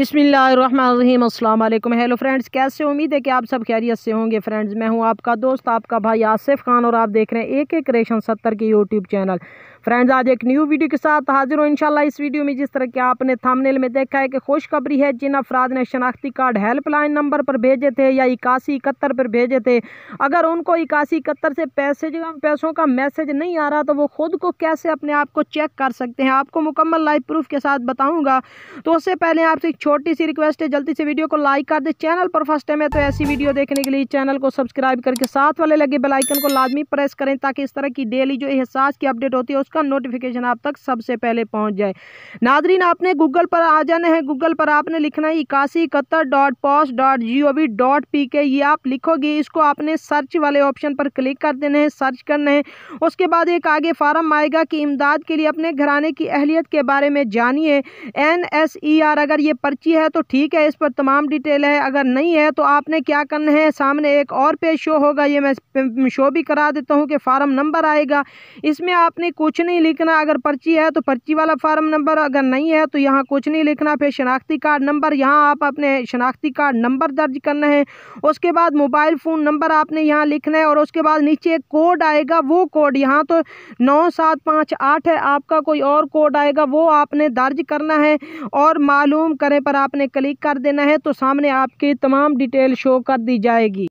अस्सलाम वालेकुम hello friends कैसे उम्मीद है कि आप सब खैरियत से होंगे फ्रेंड्स मैं हूं आपका दोस्त आपका भाई आसिफ खान और आप देख रहे हैं एक एक रेशन सत्तर के यूट्यूब चैनल फ्रेंड्स आज एक न्यू वीडियो के साथ हाजिर हो इनशाला इस वीडियो में जिस तरह के आपने थंबनेल में देखा है कि खुशखबरी है जिन अफराद ने शनाख्ती कार्ड हेल्पलाइन नंबर पर भेजे थे या इक्यासी इकहत्तर पर भेजे थे अगर उनको इक्यासी इकहत्तर से पैसे पैसों का मैसेज नहीं आ रहा तो वो खुद को कैसे अपने आप को चेक कर सकते हैं आपको मुकम्मल लाइव प्रूफ के साथ बताऊँगा तो उससे पहले आपसे एक छोटी सी रिक्वेस्ट है जल्दी से वीडियो को लाइक कर दे चैनल पर फर्स्ट टाइम है तो ऐसी वीडियो देखने के लिए चैनल को सब्सक्राइब करके साथ वाले लगे बेलाइकन को लाजमी प्रेस करें ताकि इस तरह की डेली जो एहसास की अपडेट होती है उसका उसका नोटिफिकेशन आप तक सबसे पहले पहुंच जाए नादरीन आपने गूगल पर आ जाना है गूगल पर आपने लिखना है इक्यासी इकहत्तर dot pos dot G O V dot P K ये आप लिखोगे इसको आपने सर्च वाले ऑप्शन पर क्लिक कर देना है सर्च करना है उसके बाद एक आगे फार्म आएगा कि इमदाद के लिए अपने घराने की अहलियत के बारे में जानिए एन एस ई आर अगर ये पर्ची है तो ठीक है इस पर तमाम डिटेल है अगर नहीं है तो आपने क्या करना है सामने एक और पेज शो होगा ये मैं शो भी करा देता हूँ कि फार्म नंबर आएगा इसमें आपने कुछ नहीं लिखना अगर पर्ची है तो पर्ची वाला फार्म नंबर अगर नहीं है तो यहाँ कुछ नहीं लिखना फिर शनाख्ती कार्ड नंबर यहाँ आप अपने शनाख्ती कार्ड नंबर दर्ज करना है उसके बाद मोबाइल फ़ोन नंबर आपने यहाँ लिखना है और उसके बाद नीचे एक कोड आएगा वो कोड यहाँ तो नौ सात पाँच आठ है आपका कोई और कोड आएगा वो आपने दर्ज करना है और मालूम करें पर आपने क्लिक कर देना है तो सामने आपकी तमाम डिटेल शो कर दी जाएगी